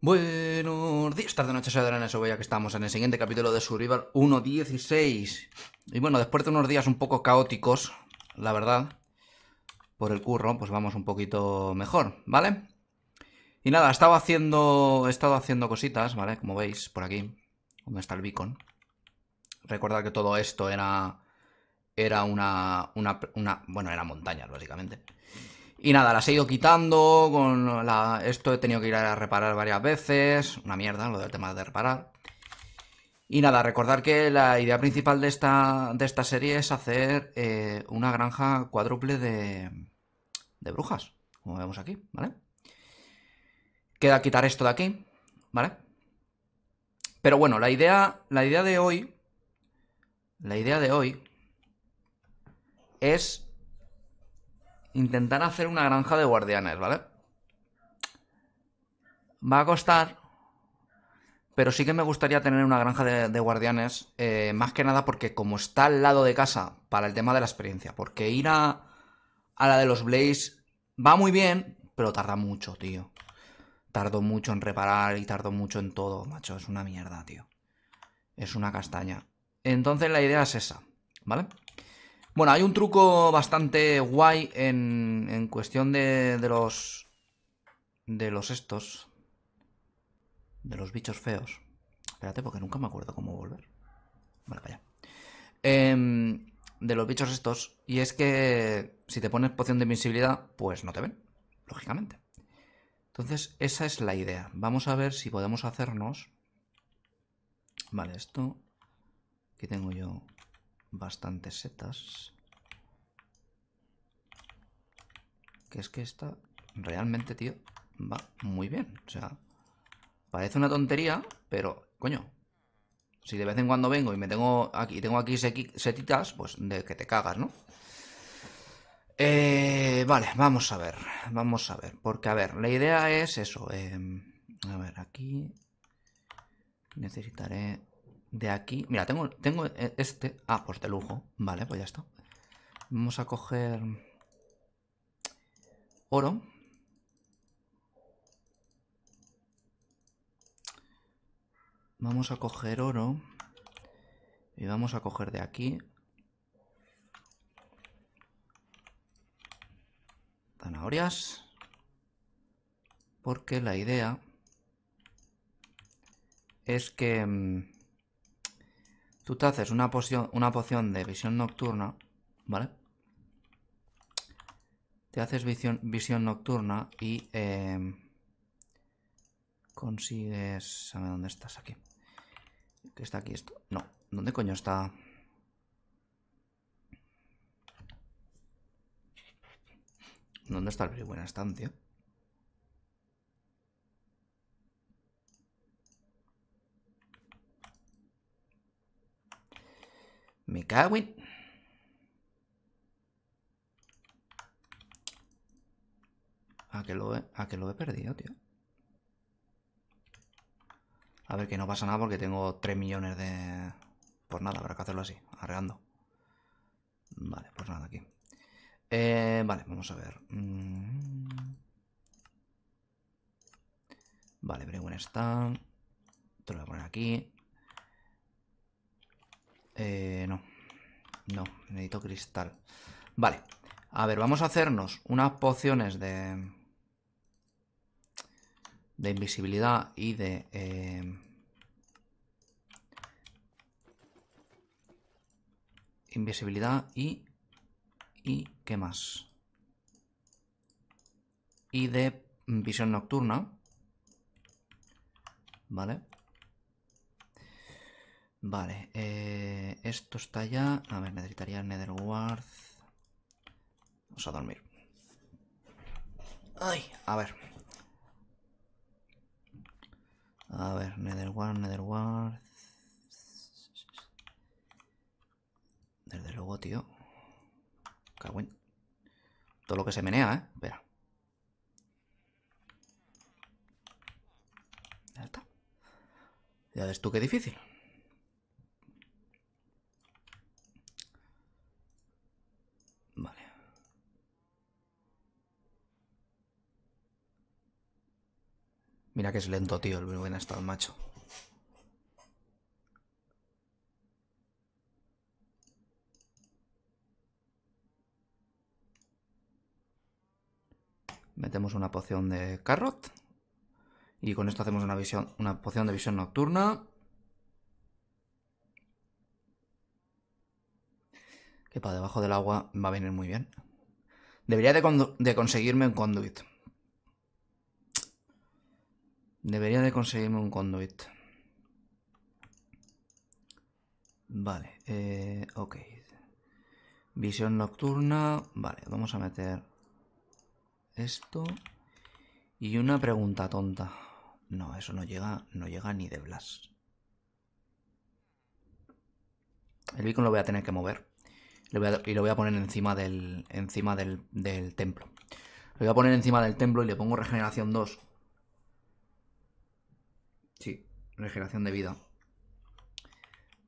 Buenos días, tarde, noche, soy Adrián Eso, que estamos en el siguiente capítulo de Survival 1.16. Y bueno, después de unos días un poco caóticos, la verdad, por el curro, pues vamos un poquito mejor, ¿vale? Y nada, he estado haciendo, he estado haciendo cositas, ¿vale? Como veis, por aquí, donde está el beacon. Recordad que todo esto era, era una, una, una bueno, era montañas, básicamente. Y nada, la he ido quitando, con esto he tenido que ir a reparar varias veces, una mierda lo del tema de reparar. Y nada, recordar que la idea principal de esta, de esta serie es hacer eh, una granja cuádruple de, de brujas, como vemos aquí, ¿vale? Queda quitar esto de aquí, ¿vale? Pero bueno, la idea, la idea de hoy, la idea de hoy es intentar hacer una granja de guardianes, ¿vale? Va a costar, pero sí que me gustaría tener una granja de, guardianes, eh, más que nada porque como está al lado de casa, para el tema de la experiencia, porque ir a, a la de los Blaze va muy bien, pero tarda mucho, tío. Tardo mucho en reparar y tardo mucho en todo, macho, es una mierda, tío. Es una castaña. Entonces la idea es esa, ¿vale? vale bueno, hay un truco bastante guay en, en cuestión de, de los... De los estos. De los bichos feos. Espérate, porque nunca me acuerdo cómo volver. Vale, calla. Em, de los bichos estos. Y es que si te pones poción de invisibilidad, pues no te ven, lógicamente. Entonces, esa es la idea. Vamos a ver si podemos hacernos... Vale, esto... Aquí tengo yo bastantes setas. Que es que esta realmente, tío, va muy bien. O sea, parece una tontería, pero, coño, si de vez en cuando vengo y me tengo aquí, tengo aquí setitas, pues de que te cagas, ¿no? Eh, vale, vamos a ver, vamos a ver, porque a ver, la idea es eso, eh, a ver, aquí necesitaré de aquí. Mira, tengo, tengo e, este. Ah, pues de lujo. Vale, pues ya está. Vamos a coger oro. Vamos a coger oro. Y vamos a coger de aquí. Zanahorias. Porque la idea es que... Mm, Tú te haces una poción, una de visión nocturna, ¿vale? Te haces visión, visión nocturna y em, consigues... A ¿dónde estás? Aquí. ¿Qué está aquí esto? No. ¿Dónde coño está? ¿Dónde está el buena estancia? Me ¿A que, lo he, ¿A que lo he perdido, tío? A ver, que no pasa nada porque tengo 3 millones de... por nada, habrá que hacerlo así, arreando. Vale, pues nada, aquí. Eh, vale, vamos a ver. Mm. Vale, Brewen está. Te lo voy a poner aquí. Eh, no. No, necesito cristal. Vale. A ver, vamos a hacernos unas pociones de... De invisibilidad y de... Eh, invisibilidad y... ¿Y qué más? Y de mm, visión nocturna. ¿Vale? Vale, eh, esto está ya. A ver, necesitaría Netherworth. Vamos a dormir. Ay, a ver. A ver, Netherworth, Netherworth. Desde luego, tío. Cagüen. Todo lo que se menea, ¿eh? Espera. Ya está. Ya ves tú qué difícil. Mira que es lento, tío, el buen estado macho. Metemos una poción de carrot. Y con esto hacemos una, poción de visión nocturna. Que para debajo del agua va a venir muy bien. Debería de conseguirme un conduit. Debería de conseguirme un conduit. Vale, eh, ok. Visión nocturna. Vale, vamos a meter esto. Y una pregunta tonta. No, eso no llega, no llega ni de Blas. El beacon lo voy a tener que mover. y lo voy a poner encima del. encima del templo. Lo voy a poner encima del templo y le pongo regeneración 2. Sí, regeneración de vida.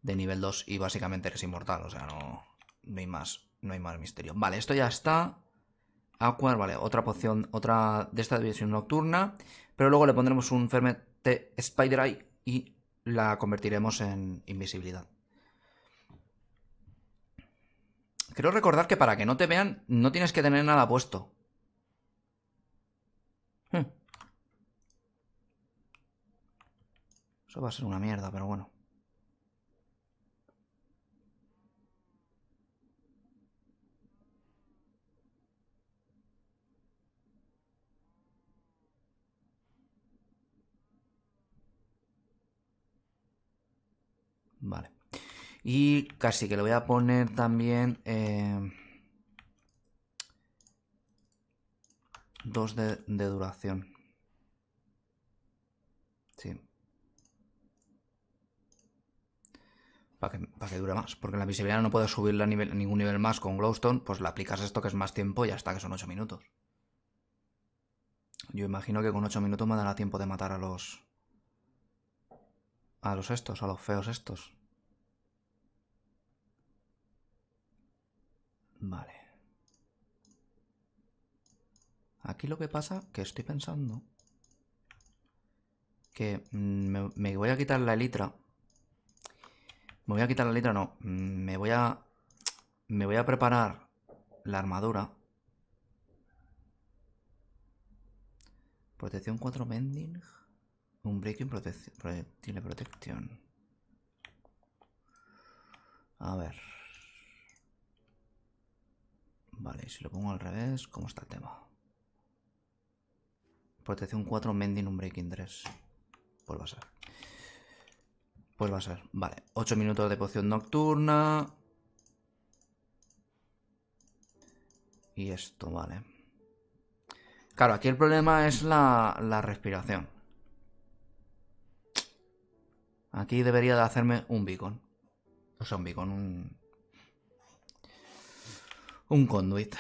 De nivel 2 y básicamente eres inmortal, o sea, no, hay más, no hay más misterio. Vale, esto ya está. Aquar, vale, otra poción, otra de esta división nocturna. Pero luego le pondremos un fermete Spider Eye y la convertiremos en invisibilidad. Quiero recordar que para que no te vean no tienes que tener nada puesto. Hmm. Eso va a ser una mierda, pero bueno. Vale. Y casi que le voy a poner también... Eh, dos de, de duración. Sí. para que, dure más. Porque la visibilidad no puedes subirla ningún nivel más con Glowstone, pues le aplicas esto que es más tiempo y hasta que son 8 minutos. Yo imagino que con 8 minutos me dará tiempo de matar a los... A los estos, a los feos estos. Vale. Aquí lo que pasa, que estoy pensando... Que mm, me, me voy a quitar la elitra me voy a quitar la letra, no. Me voy a... Me voy a preparar la armadura. Protección 4 mending? Un breaking protección. Tiene protección. A ver. Vale, si lo pongo al revés, ¿cómo está el tema? Protección 4, Mending, un Breaking 3. va a ser. Pues va a ser, vale, 8 minutos de poción nocturna. Y esto, vale. Claro, aquí el problema es la, la respiración. Aquí debería de hacerme un beacon. O sea, un beacon, un... Un conduit.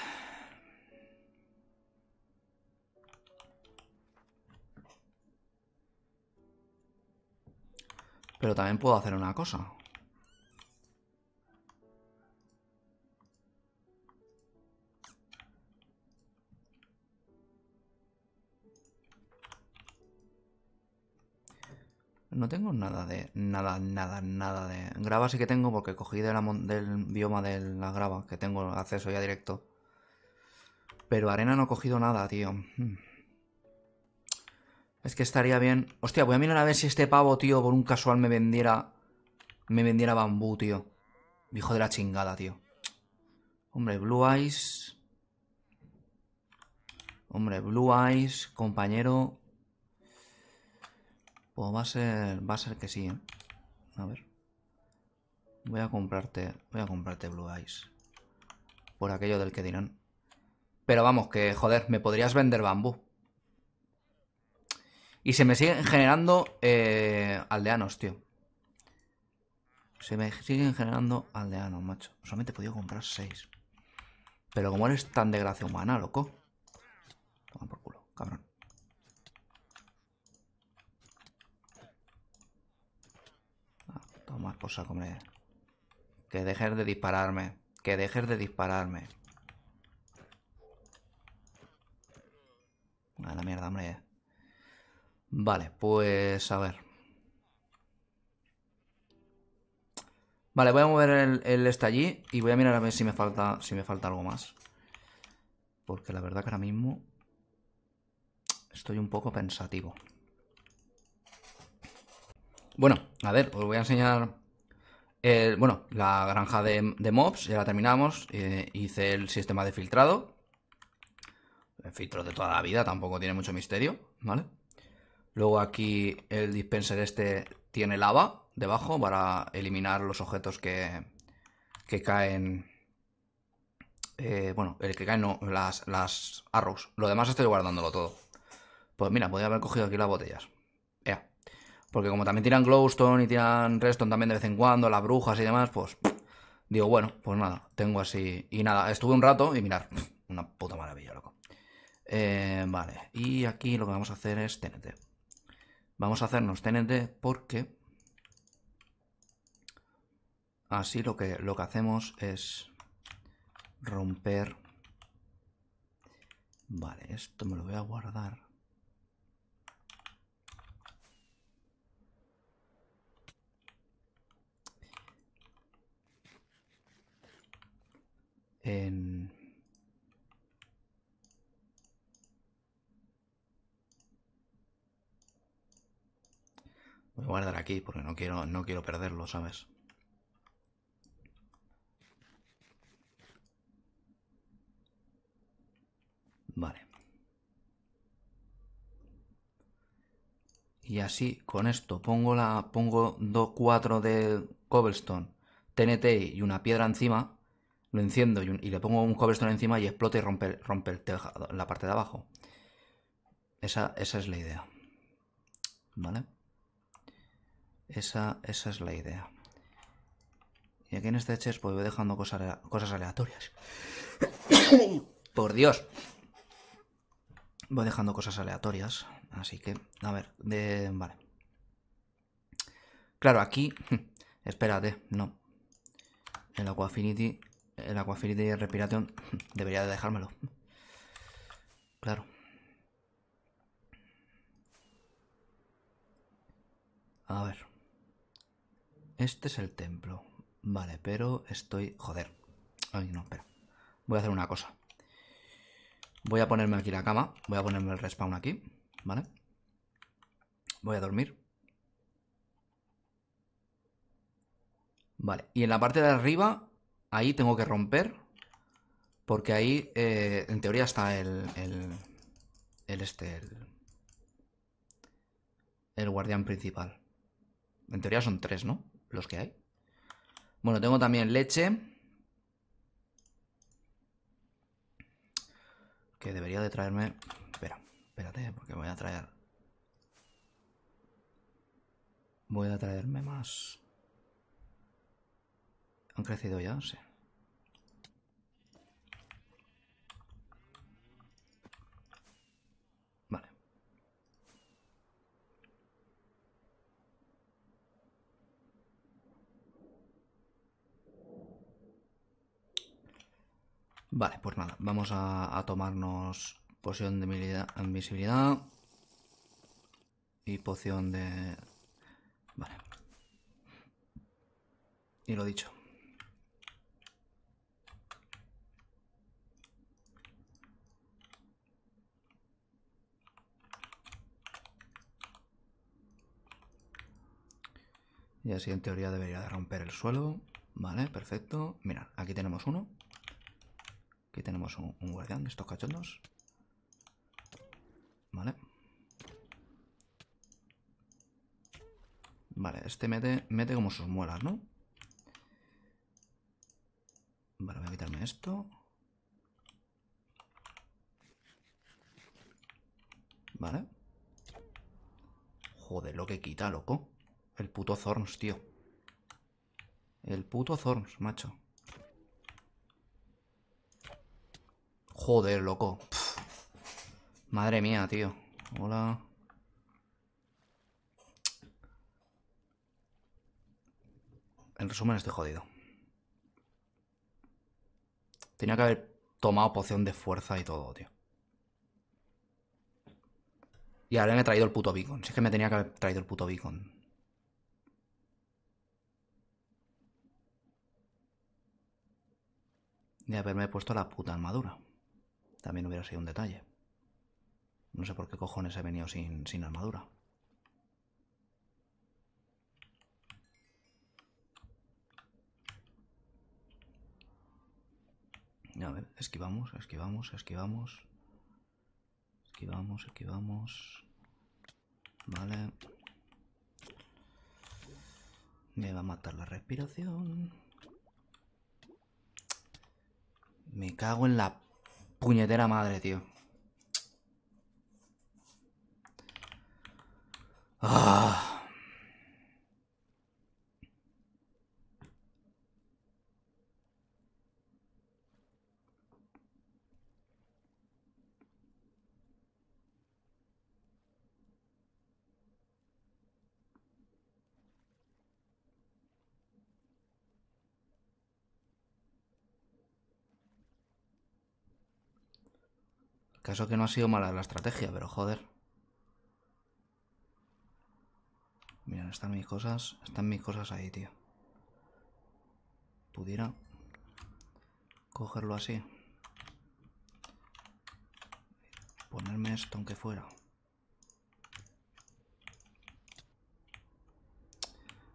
Pero también puedo hacer una cosa. No tengo nada de... Nada, nada, nada de... Grava sí que tengo porque cogí del bioma de la grava, que tengo acceso ya directo. Pero arena no he cogido nada, tío. Hmm. Es que estaría bien... Hostia, voy a mirar a ver si este pavo, tío, por un casual me vendiera... Me vendiera bambú, tío. Hijo de la chingada, tío. Hombre, Blue Eyes... Hombre, Blue Eyes, compañero... Pues va a ser... Va a ser que sí, ¿eh? A ver. Voy a comprarte... Voy a comprarte Blue Eyes. Por aquello del que dirán. Pero vamos, que joder, me podrías vender bambú. Y se me siguen generando eh, aldeanos, tío. Se me siguen generando aldeanos, macho. Solamente he podido comprar seis. Pero como eres tan de gracia humana, loco. Toma por culo, cabrón. Ah, toma por hombre. Que dejes de dispararme. Que dejes de dispararme. A la mierda, hombre. Vale, pues a ver. Vale, voy a mover el, el, este allí y voy a mirar a ver si me falta, si me falta algo más. Porque la verdad que ahora mismo estoy un poco pensativo. Bueno, a ver, os voy a enseñar bueno, la granja de, mobs, ya la terminamos. Eh, hice el sistema de filtrado. El filtro de toda la vida, tampoco tiene mucho misterio, ¿vale? Luego aquí el dispenser este tiene lava debajo para eliminar los objetos que, que caen... Eh, bueno, el que caen no, las, arrows. Lo demás estoy guardándolo todo. Pues mira, podría haber cogido aquí las botellas. Porque como también tiran glowstone y tiran redstone también de vez en cuando, las brujas y demás, pues... Digo, bueno, pues nada, tengo así... Y nada, estuve un rato y mirar, una puta maravilla, loco. Eh, vale, y aquí lo que vamos a hacer es TNT. Vamos a hacernos TNT porque así lo que, lo que hacemos es romper... Vale, esto me lo voy a guardar. En... Voy a guardar aquí porque no quiero, no quiero perderlo, ¿sabes? Vale. Y así, con esto, pongo la. pongo 2-4 de cobblestone, TNT y una piedra encima. Lo enciendo y, le pongo un cobblestone encima y explota y rompe, rompe la parte de abajo. esa es la idea. ¿Vale? Esa, esa es la idea. Y aquí en este chest pues voy dejando cosas, aleatorias. Por Dios. Voy dejando cosas aleatorias. Así que, a ver, de, vale. Claro, aquí... Espérate, no. El Aquafinity... El Aquafinity y el debería de dejármelo. Claro. A ver. Este es el templo. Vale, pero estoy... Joder. Ay, no, espera. Voy a hacer una cosa. Voy a ponerme aquí la cama. Voy a ponerme el respawn aquí. ¿Vale? Voy a dormir. Vale. Y en la parte de arriba, ahí tengo que romper. Porque ahí, eh, en teoría, está el... El, el este... El, el guardián principal. En teoría son tres, ¿no? los que hay. Bueno, tengo también leche. Que debería de traerme... Espera, espérate, porque voy a traer... Voy a traerme más. ¿Han crecido ya? Sí. Vale, pues nada, vamos a, tomarnos poción de invisibilidad y poción de... Vale. Y lo dicho. Y así en teoría debería de romper el suelo. Vale, perfecto. mira, aquí tenemos uno. Aquí tenemos un, guardián de estos cachondos. Vale. Vale, este mete, mete como sus muelas, ¿no? Vale, voy a quitarme esto. Vale. Joder, lo que quita, loco. El puto Thorns, tío. El puto Thorns, macho. Joder, loco. Madre mía, tío. Hola. En resumen, estoy jodido. Tenía que haber tomado poción de fuerza y todo, tío. Y ahora me he traído el puto beacon. Si es que me tenía que haber traído el puto beacon. De haberme puesto la puta armadura también hubiera sido un detalle. No sé por qué cojones he venido sin, sin armadura. A ver, esquivamos, esquivamos, esquivamos. Esquivamos, esquivamos. Vale. Me va a matar la respiración. Me cago en la puñetera madre, tío. Ah. eso que no ha sido mala la estrategia, pero joder. Mira, están mis cosas. Están mis cosas ahí, tío. Pudiera cogerlo así. Ponerme esto aunque fuera.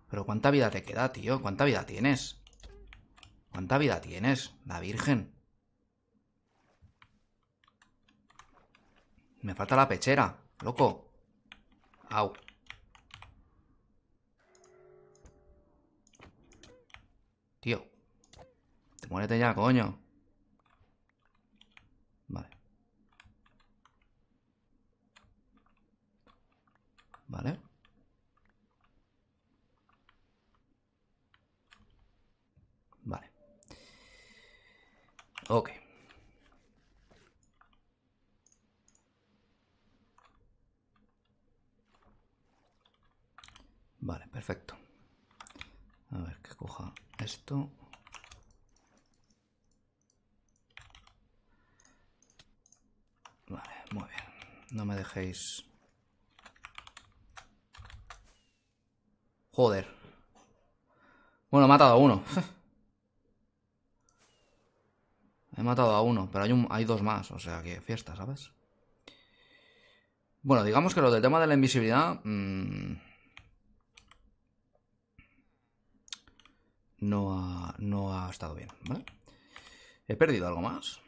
Pero ¿cuánta vida te queda, tío? ¿Cuánta vida tienes? ¿Cuánta vida tienes? La Virgen. Me falta la pechera, loco. Au. Tío. Te muérete ya, coño. Vale. Vale. Vale. Okay. Vale, perfecto. A ver, que coja esto. Vale, muy bien. No me dejéis... Joder. Bueno, he matado a uno. he matado a uno, pero hay, un, hay dos más, o sea que fiesta, ¿sabes? Bueno, digamos que lo del tema de la invisibilidad... Mmm... no ha, no ha estado bien, ¿vale? ¿He perdido algo más?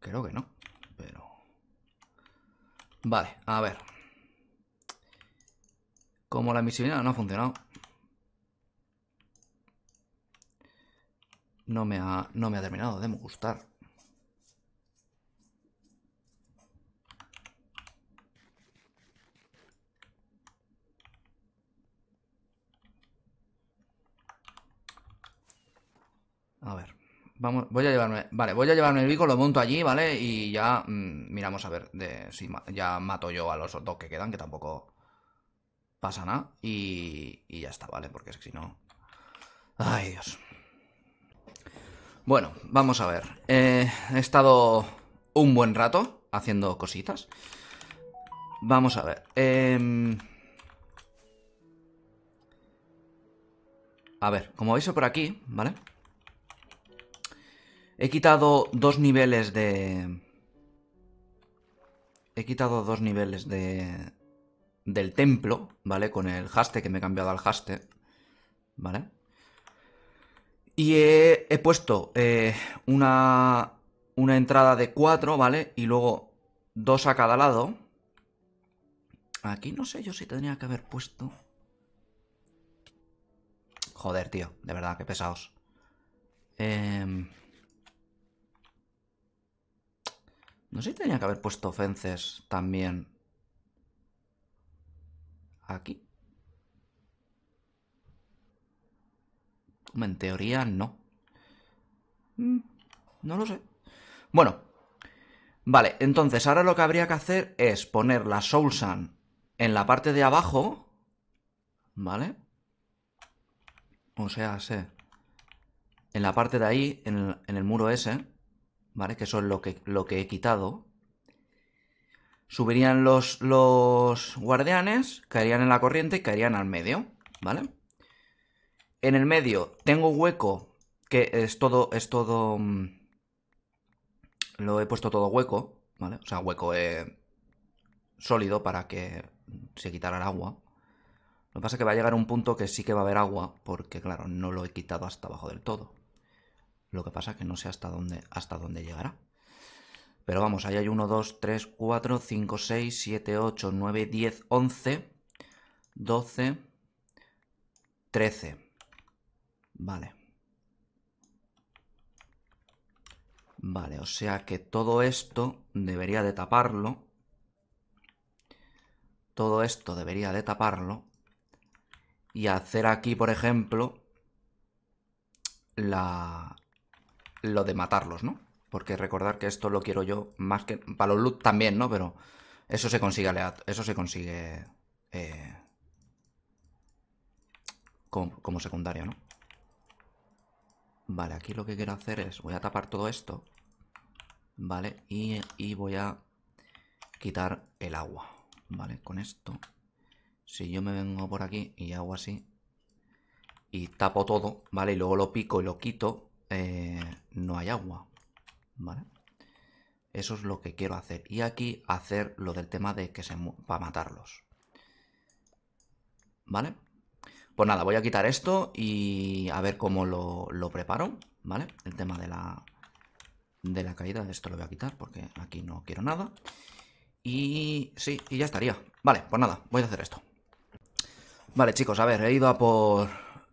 Creo que no, pero... Vale, a ver. Como la misilina no ha funcionado... No me ha, no me ha terminado de gustar. A ver. Vamos, voy a llevarme. Vale, voy a llevarme el bico, lo monto allí, ¿vale? Y ya mm, miramos a ver de, si ya mato yo a los dos que quedan, que tampoco pasa nada. Y, ya está, ¿vale? Porque si no. Ay, Dios. Bueno, vamos a ver. Eh, he estado un buen rato haciendo cositas. Vamos a ver. Em, a ver, como veis por aquí, ¿vale? He quitado dos niveles de... He quitado dos niveles de... Del templo, ¿vale? Con el haste, que me he cambiado al haste. ¿Vale? Y he, puesto eh, una, una entrada de cuatro, ¿vale? Y luego dos a cada lado. Aquí no sé yo si tendría que haber puesto... Joder, tío. De verdad, qué pesados. Eh... No sé si tenía que haber puesto fences también. Aquí. En teoría no. Mm, no lo sé. Bueno. Vale, entonces ahora lo que habría que hacer es poner la Soul en la parte de abajo. ¿Vale? O sea, sé. En la parte de ahí, en el, en el muro ese. ¿vale? Que son lo que, lo que he quitado. Subirían los, los guardianes, caerían en la corriente y caerían al medio, ¿vale? En el medio tengo hueco, que es todo, es todo... Mm, lo he puesto todo hueco, ¿vale? O sea, hueco eh, sólido para que se quitara el agua. Lo que pasa es que va a llegar un punto que sí que va a haber agua, porque claro, no lo he quitado hasta abajo del todo. Lo que pasa que no sé hasta dónde, hasta dónde llegará. Pero vamos, ahí hay 1, 2, 3, 4, 5, 6, 7, 8, 9, 10, 11, 12, 13. Vale. Vale, o sea que todo esto debería de taparlo. Todo esto debería de taparlo. Y hacer aquí, por ejemplo, la, lo de matarlos, ¿no? Porque recordar que esto lo quiero yo más que. Para los loot también, ¿no? Pero eso se consigue Eso se consigue. Eh, como, secundario, ¿no? Vale, aquí lo que quiero hacer es. Voy a tapar todo esto. ¿Vale? Y, y voy a quitar el agua. ¿Vale? Con esto. Si yo me vengo por aquí y hago así. Y tapo todo, ¿vale? Y luego lo pico y lo quito. Eh, no hay agua, ¿vale? Eso es lo que quiero hacer. Y aquí hacer lo del tema de que se... para matarlos. ¿Vale? Pues nada, voy a quitar esto y a ver cómo lo, preparo, ¿vale? El tema de la, de la caída, esto lo voy a quitar porque aquí no quiero nada. Y sí, y ya estaría. Vale, pues nada, voy a hacer esto. Vale, chicos, a ver, he ido a por...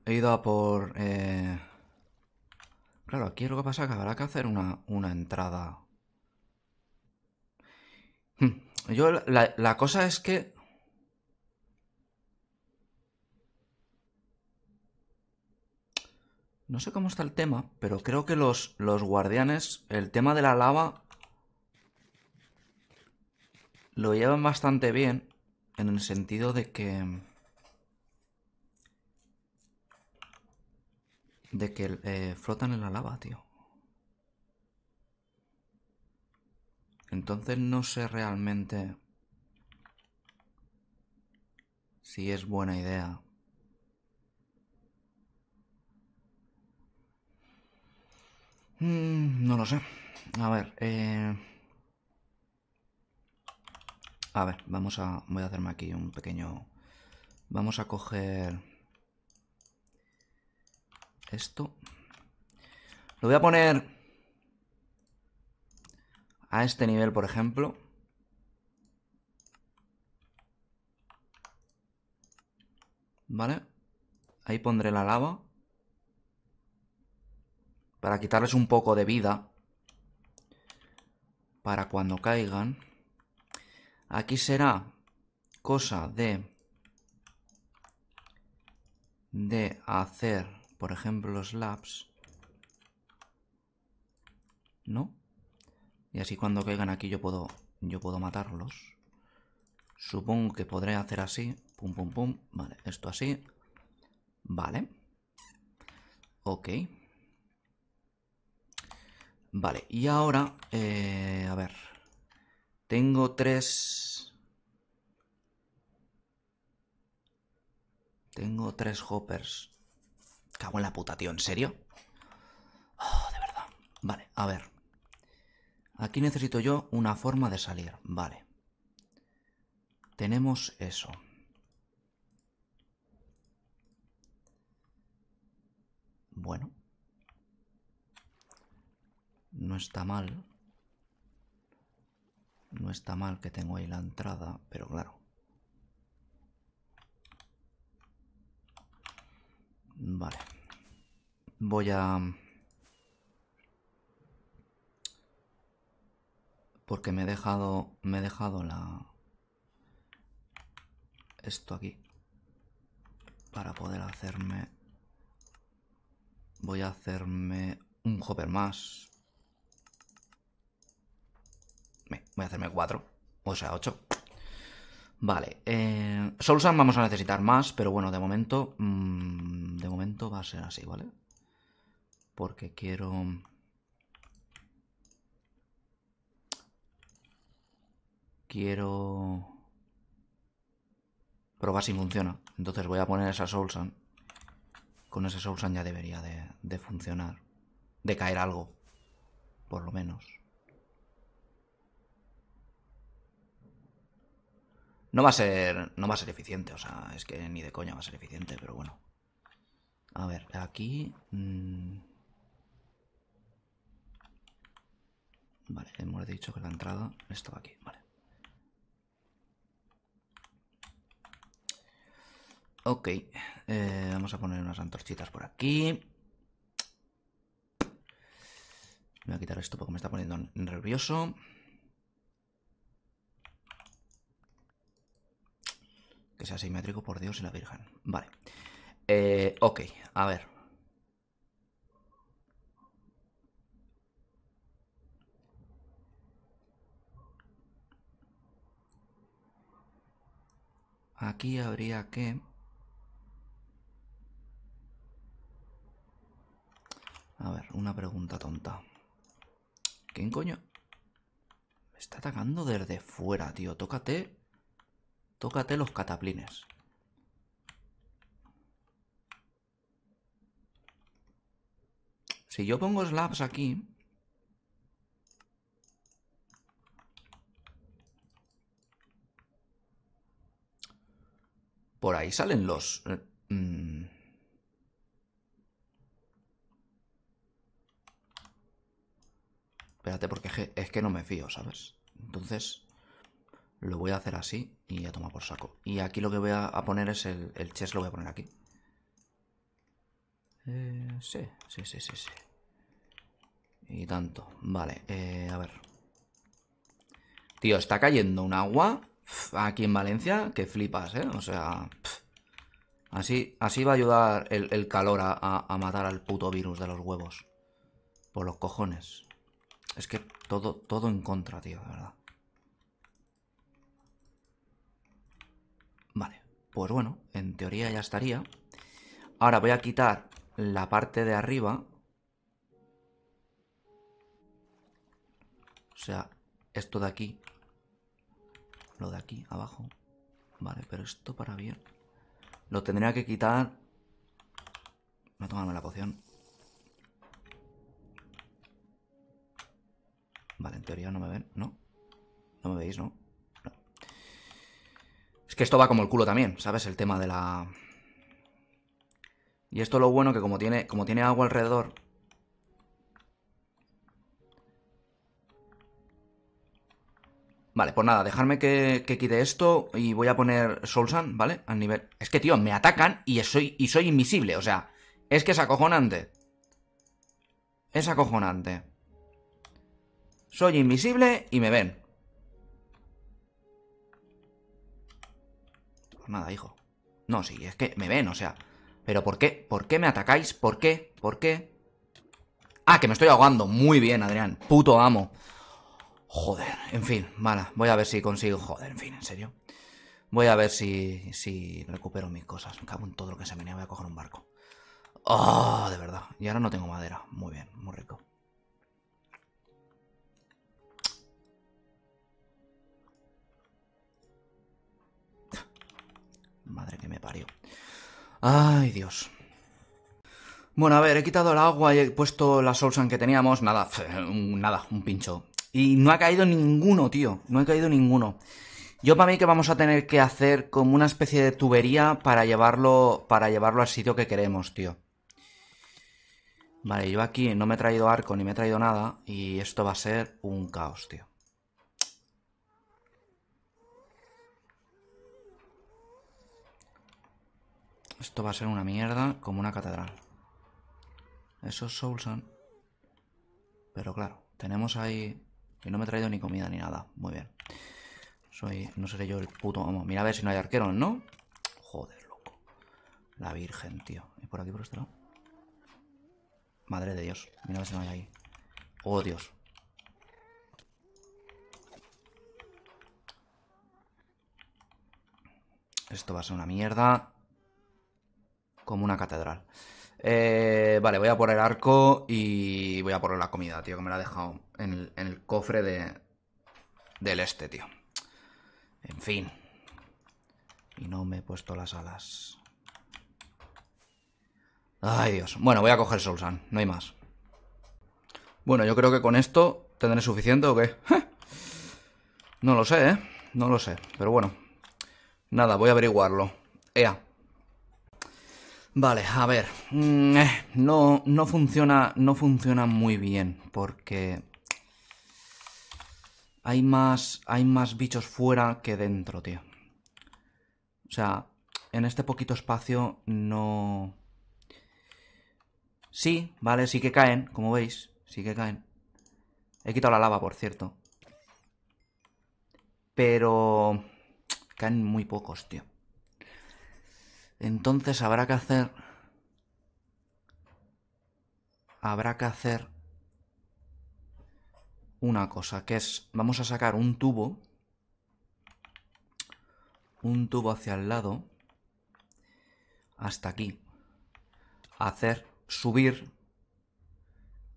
He ido a por... Eh, Claro, aquí lo que pasa es que habrá que hacer una, entrada. Hmm. Yo, la, la cosa es que... No sé cómo está el tema, pero creo que los, los guardianes, el tema de la lava... Lo llevan bastante bien, en el sentido de que... de que eh, flotan en la lava, tío. Entonces no sé realmente si es buena idea. Mm, no lo sé. A ver, eh, A ver, vamos a... Voy a hacerme aquí un pequeño... Vamos a coger esto. Lo voy a poner a este nivel, por ejemplo. ¿Vale? Ahí pondré la lava. Para quitarles un poco de vida. Para cuando caigan. Aquí será cosa de... De hacer por ejemplo los labs, ¿no? Y así cuando caigan aquí yo puedo, yo puedo matarlos. Supongo que podré hacer así, pum pum pum, vale, esto así, vale, ok. Vale, y ahora, eh, a ver, tengo tres... Tengo tres hoppers Cago en la puta, tío, ¿en serio? Oh, de verdad. Vale, a ver. Aquí necesito yo una forma de salir. Vale. Tenemos eso. Bueno. No está mal. No está mal que tengo ahí la entrada, pero claro. Vale. Voy a... Mm, porque me he dejado... Me he dejado la... Esto aquí. Para poder hacerme... Voy a hacerme un hopper más. Voy a hacerme cuatro. O sea, ocho. Vale, eh, Soulsan vamos a necesitar más, pero bueno, de momento, mm, de momento va a ser así, ¿vale? Porque quiero... Quiero... Probar si funciona. Entonces voy a poner esa Soulsan. Con esa Soulsan ya debería de funcionar. De caer algo. Por lo menos. No va a ser. No va a ser eficiente, o sea, es que ni de coña va a ser eficiente, pero bueno. A ver, aquí. Mm. Vale, hemos dicho que la entrada estaba aquí, vale. Ok, eh, vamos a poner unas antorchitas por aquí. voy a quitar esto porque me está poniendo nervioso. Que sea simétrico, por Dios y la Virgen. Vale. Eh, ok, a ver. Aquí habría que... A ver, una pregunta tonta. ¿Quién coño? Me está atacando desde fuera, tío. Tócate Tócate los cataplines. Si yo pongo slabs aquí... Por ahí salen los... Eh, mm, espérate, porque es que no me fío, ¿sabes? Entonces lo voy a hacer así y a tomar por saco. Y aquí lo que voy a poner es el, el chest, lo voy a poner aquí. sí, sí, sí, sí, sí. Y tanto. Vale, a ver. Tío, está cayendo un agua aquí en Valencia que flipas, ¿eh? O sea... Así, así va a ayudar el, calor a, a, matar al puto virus de los huevos. Por los cojones. Es que todo, todo en contra, tío, de verdad. Pues bueno, en teoría ya estaría. Ahora voy a quitar la parte de arriba. O sea, esto de aquí. Lo de aquí, abajo. Vale, pero esto para bien. Lo tendría que quitar... No tomarme la poción. Vale, en teoría no me ven, ¿no? No me veis, ¿no? que esto va como el culo también, ¿sabes? El tema de la... Y esto lo bueno que como tiene, como tiene agua alrededor... Vale, pues nada, dejarme que, quite esto y voy a poner Soulsan, ¿vale? Al nivel... Es que, tío, me atacan y soy, y soy invisible, o sea... Es que es acojonante. Es acojonante. Soy invisible y me ven. Pues nada, hijo. No, sí, es que me ven, o sea. Pero ¿por qué? ¿Por qué me atacáis? ¿Por qué? ¿Por qué? Ah, que me estoy ahogando. Muy bien, Adrián. Puto amo. Joder, en fin, mala. Voy a ver si consigo. Joder, en fin, en serio. Voy a ver si, si recupero mis cosas. Me cago en todo lo que se venía. Voy a coger un barco. Oh, de verdad. Y ahora no tengo madera. Muy bien, muy rico. Madre que me parió. Ay, Dios. Bueno, a ver, he quitado el agua y he puesto la Soulsan que teníamos. Nada, nada, un pincho. Y no ha caído ninguno, tío. No ha caído ninguno. Yo para mí que vamos a tener que hacer como una especie de tubería para llevarlo, para llevarlo al sitio que queremos, tío. Vale, yo aquí no me he traído arco ni me he traído nada y esto va a ser un caos, tío. Esto va a ser una mierda como una catedral. Esos soulsan Pero claro, tenemos ahí... Y no me he traído ni comida ni nada. Muy bien. Soy... No seré yo el puto... Vamos, mira a ver si no hay arqueros, ¿no? Joder, loco. La virgen, tío. ¿Y por aquí, por este lado? Madre de Dios. Mira a ver si no hay ahí. Oh, Dios. Esto va a ser una mierda como una catedral. Eh, vale, voy a por el arco y voy a por la comida, tío, que me la ha dejado en el, cofre de, del este, tío. En fin. Y no me he puesto las alas. Ay, Dios. Bueno, voy a coger Soulsan, no hay más. Bueno, yo creo que con esto tendré suficiente o qué. no lo sé, ¿eh? No lo sé, pero bueno. Nada, voy a averiguarlo. Ea. Vale, a ver. Mm, eh, no, no funciona. No funciona muy bien. Porque. Hay más. Hay más bichos fuera que dentro, tío. O sea, en este poquito espacio no. Sí, vale, sí que caen, como veis. Sí que caen. He quitado la lava, por cierto. Pero. Caen muy pocos, tío. Entonces habrá que hacer... Habrá que hacer una cosa, que es, vamos a sacar un tubo, un tubo hacia el lado, hasta aquí, hacer subir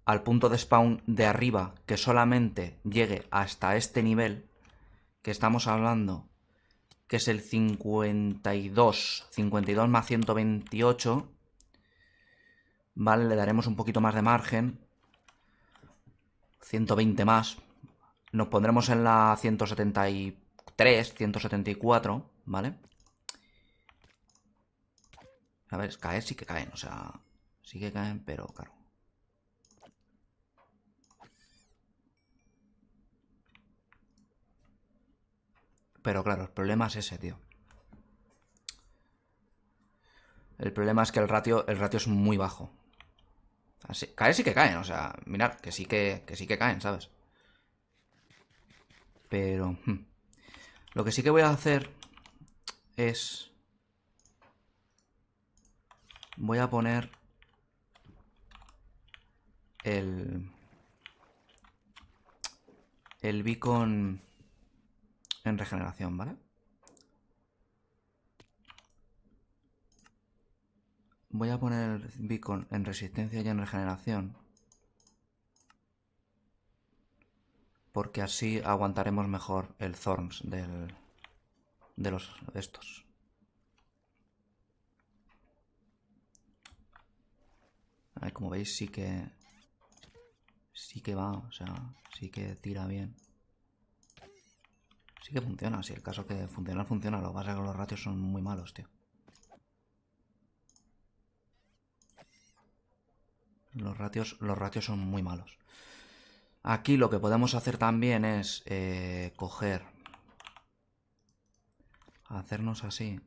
al punto de spawn de arriba, que solamente llegue hasta este nivel, que estamos hablando que es el 52, 52 más 128, ¿vale? Le daremos un poquito más de margen, 120 más, nos pondremos en la 173, 174, ¿vale? A ver, caer sí que caen, o sea, sí que caen, pero claro. Pero claro, el problema es ese, tío. El problema es que el ratio, el ratio es muy bajo. Así, Cae sí que caen, o sea, mirad, que sí que, que sí que caen, ¿sabes? Pero... Hmm. Lo que sí que voy a hacer es... Voy a poner... El... El beacon en regeneración, ¿vale? Voy a poner el beacon en resistencia y en regeneración. Porque así aguantaremos mejor el Thorns del, de los estos. como veis, sí que... Sí que va, o sea, sí que tira bien que funciona, si el caso que funciona, funciona, lo que pasa es que los ratios son muy malos, tío. Los ratios, los ratios son muy malos. Aquí lo que podemos hacer también es eh, coger, hacernos así,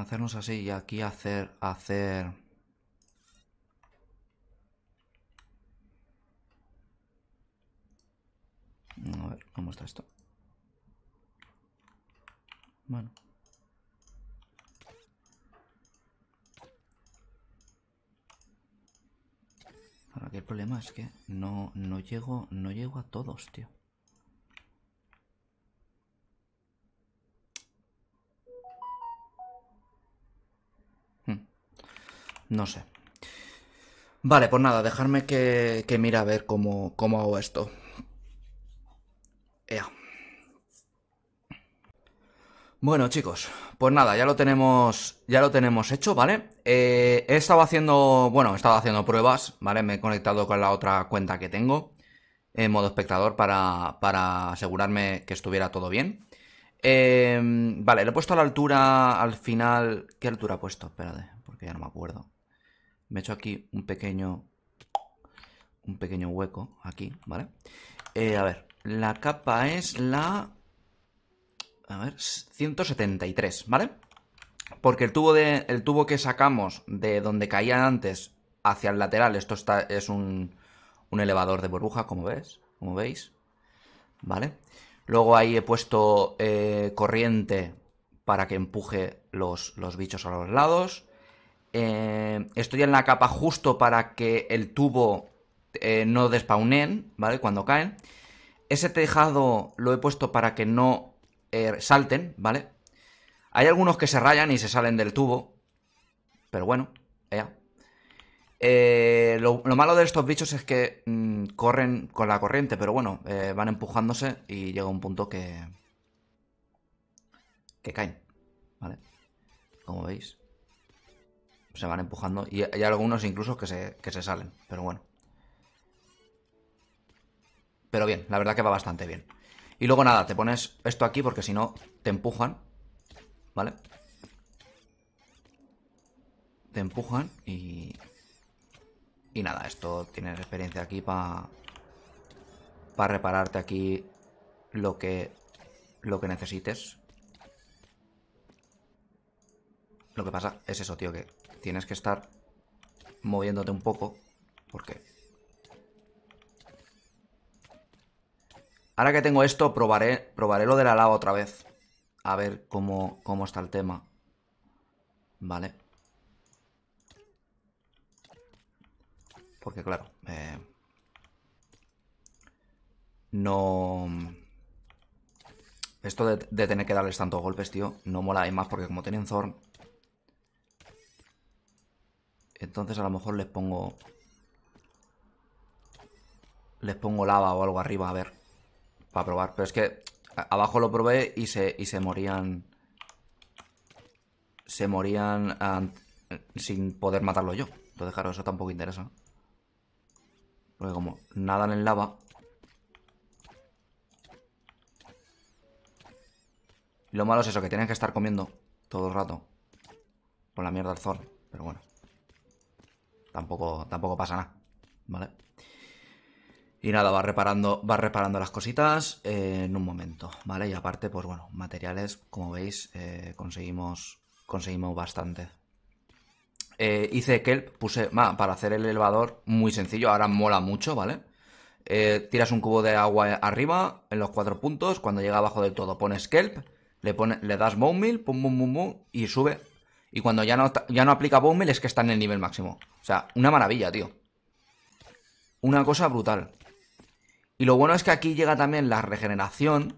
hacernos así y aquí hacer, hacer... A ver, ¿cómo está esto? Bueno. Ahora que el problema es que no, no llego, no llego a todos, tío. no sé. Vale, pues nada, dejarme que, que mira a ver cómo, cómo hago esto. Bueno chicos, pues nada, ya lo tenemos, ya lo tenemos hecho, ¿vale? Eh, he estado haciendo, bueno, he estado haciendo pruebas, ¿vale? Me he conectado con la otra cuenta que tengo en modo espectador para, asegurarme que estuviera todo bien. Eh, vale, le he puesto a la altura, al final, ¿qué altura he puesto? Espérate, porque ya no me acuerdo me he hecho aquí un pequeño, un pequeño hueco aquí, ¿vale? Eh, a ver, la capa es la... A ver, 173, ¿vale? Porque el tubo, de, el tubo que sacamos de donde caía antes hacia el lateral, esto está, es un, un elevador de burbuja, como ves, como veis, ¿vale? Luego ahí he puesto eh, corriente para que empuje los, los bichos a los lados. Eh, estoy en la capa justo para que el tubo eh, no despaunen, ¿vale? Cuando caen. Ese tejado lo he puesto para que no eh, salten, ¿vale? Hay algunos que se rayan y se salen del tubo. Pero bueno, ya. Lo, malo de estos bichos es que mm, corren con la corriente, pero bueno, van empujándose y llega un punto que... que caen, ¿vale? Como veis se van empujando. Y hay algunos incluso que se, que se salen, pero bueno. Pero bien, la verdad que va bastante bien. Y luego nada, te pones esto aquí porque si no te empujan. ¿Vale? Te empujan y... Y nada, esto tienes experiencia aquí para... Para repararte aquí lo que... Lo que necesites. Lo que pasa es eso, tío, que tienes que estar moviéndote un poco. Porque... Ahora que tengo esto, probaré, probaré lo de la lava otra vez. A ver cómo, cómo está el tema. Vale. Porque claro, eh, no... Esto de, tener que darles tantos golpes, tío, no mola. Y más porque como tienen Zorn, entonces a lo mejor les pongo... Les pongo lava o algo arriba, a ver. Para probar. Pero es que abajo lo probé y se, morían... Se morían sin poder matarlo yo. Entonces, claro, eso tampoco interesa. Porque como nadan en lava... Lo malo es eso, que tienen que estar comiendo todo el rato. por la mierda al zorro, pero bueno. Tampoco, tampoco pasa nada, ¿vale? Y nada, va reparando, va reparando las cositas eh, en un momento, ¿vale? Y aparte, pues bueno, materiales, como veis, eh, conseguimos, conseguimos bastante. Eh, hice kelp, puse, para hacer el elevador, muy sencillo, ahora mola mucho, ¿vale? tiras un cubo de agua arriba, en los cuatro puntos, cuando llega abajo del todo pones kelp, le, le das bone mil pum, pum, pum, pum, y sube y cuando ya no, ya no aplica Baumel es que está en el nivel máximo. O sea, una maravilla, tío. Una cosa brutal. Y lo bueno es que aquí llega también la regeneración.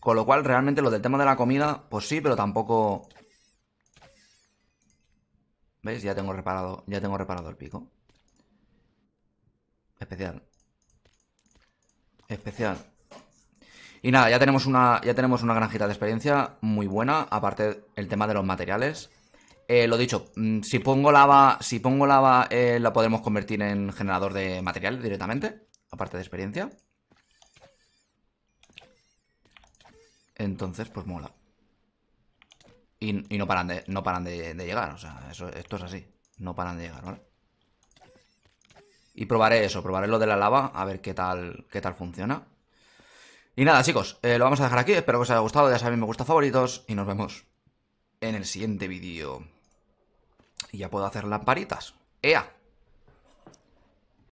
Con lo cual, realmente, lo del tema de la comida, pues sí, pero tampoco... ¿Veis? Ya tengo reparado, ya tengo reparado el pico. Especial. Especial. Y nada, ya tenemos una, ya tenemos una granjita de experiencia muy buena, aparte el tema de los materiales. Eh, lo dicho, mm, si pongo lava, si pongo lava, eh, la podemos convertir en generador de material directamente, aparte de experiencia. Entonces, pues mola. Y, no paran, de, no paran de, llegar, o sea, esto es así. No paran de llegar, ¿vale? Y probaré eso, probaré lo de la lava, a ver qué tal, qué tal funciona. Y nada, chicos, eh, lo vamos a dejar aquí. Espero que os haya gustado. Ya sabéis, me gusta favoritos. Y nos vemos en el siguiente vídeo. Y ya puedo hacer lamparitas. ¡Ea!